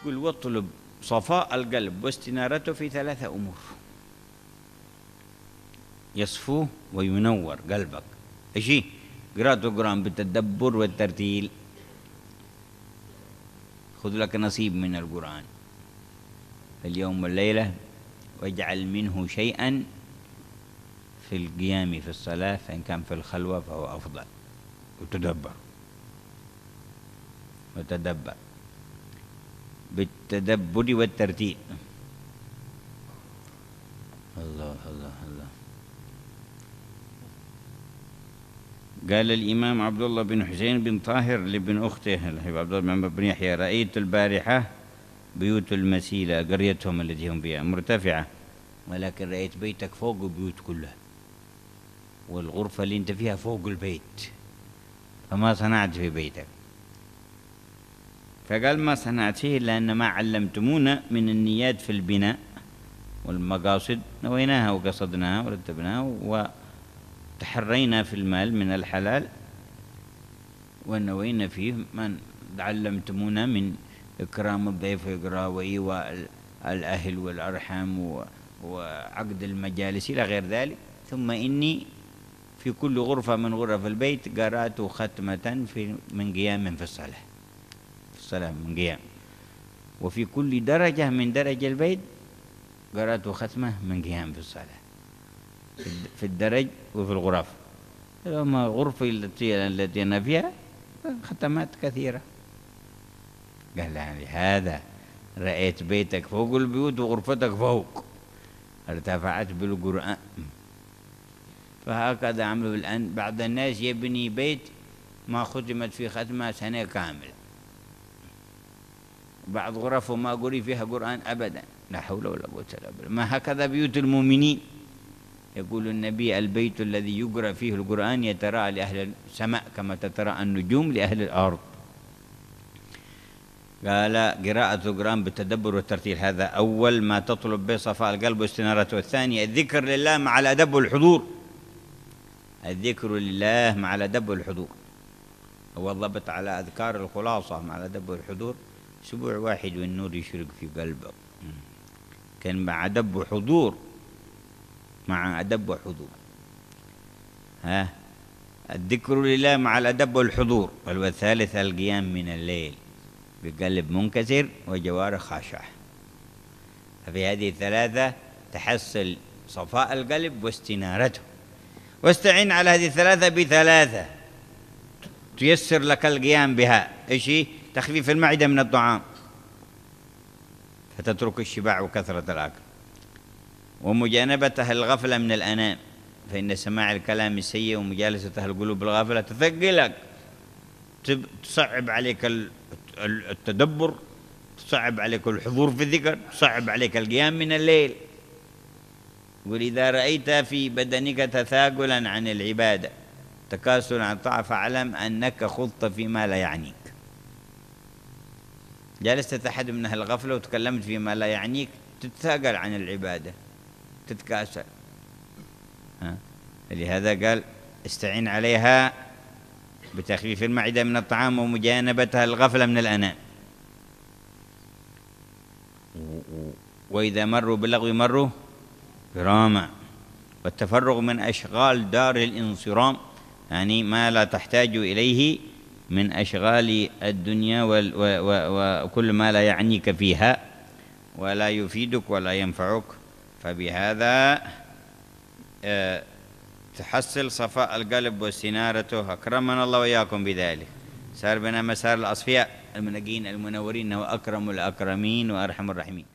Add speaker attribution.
Speaker 1: يقول واطلب صفاء القلب واستنارته في ثلاثة أمور يصفو وينور قلبك أشي قراءة القرآن بالتدبر والترتيل خذ لك نصيب من القرآن اليوم والليلة واجعل منه شيئا في القيام في الصلاة فإن كان في الخلوة فهو أفضل وتدبر وتدبر بالتدبر والترتيب الله الله الله قال الإمام عبد الله بن حسين بن طاهر لابن أخته الحبيب عبد الله بن يحيى رأيت البارحة بيوت المسيلة قريتهم التي هم فيها مرتفعة ولكن رأيت بيتك فوق البيوت كلها والغرفة اللي أنت فيها فوق البيت فما صنعت في بيتك فقال ما صنعته لأن ما علمتمونا من النيات في البناء والمقاصد نويناها وقصدناها ورتبناها وتحرينا في المال من الحلال ونوينا فيه ما علمتمونا من إكرام الضيف وإقراوي والأهل والأرحام وعقد المجالس إلى غير ذلك ثم إني في كل غرفة من غرف البيت قرأت ختمة في من قيام في الصلاة الصلاة من قيام وفي كل درجة من درج البيت قرأت ختمة من قيام في الصلاة في الدرج وفي الغرف أما غرفة التي التي أنا فيها ختمات كثيرة قال يعني هذا رأيت بيتك فوق البيوت وغرفتك فوق ارتفعت بالقرآن فهكذا عملوا الآن بعض الناس يبني بيت ما ختمت في ختمة سنة كاملة بعض غرفه ما قري فيها قرآن أبدا لا حول ولا قوة إلا بالله ما هكذا بيوت المؤمنين يقول النبي البيت الذي يقرأ فيه القرآن يتراءى لأهل السماء كما تتراءى النجوم لأهل الأرض قال قراءة القرآن بالتدبر والترتيل هذا أول ما تطلب به صفاء القلب واستنارته والثاني الذكر لله مع الأدب والحضور الذكر لله مع الأدب والحضور هو الضبط على أذكار الخلاصة مع الأدب والحضور أسبوع واحد والنور يشرق في قلبك كان مع أدب وحضور مع أدب وحضور ها الذكر لله مع الأدب والحضور والثالث القيام من الليل بقلب منكسر وجوارح خاشعة ففي هذه الثلاثة تحصل صفاء القلب واستنارته واستعين على هذه الثلاثة بثلاثة تيسر لك القيام بها ايش هي؟ تخفيف المعدة من الطعام فتترك الشبع وكثرة الأكل ومجانبة أهل الغفلة من الأنام فإن سماع الكلام السيء ومجالسة أهل القلوب الغافلة تثقلك تصعب عليك التدبر تصعب عليك الحضور في الذكر تصعب عليك القيام من الليل ولذا رأيت في بدنك تثاقلا عن العبادة تكاسلا عن الطاعة فاعلم أنك خضت فيما لا يعنيك جلست أحد من أهل الغفلة وتكلمت فيما لا يعنيك تتثاقل عن العبادة تتكاسل ها لهذا قال استعين عليها بتخفيف المعدة من الطعام ومجانبتها الغفلة من الأنام وإذا مروا باللغو مروا كراما والتفرغ من أشغال دار الانصرام يعني ما لا تحتاج إليه من أشغال الدنيا وكل ما لا يعنيك فيها ولا يفيدك ولا ينفعك فبهذا آه، تحصل صفاء القلب واستنارته أكرمنا الله وإياكم بذلك سار بنا مسار الأصفياء المنقين المنورين وأكرم أكرم الأكرمين وأرحم الراحمين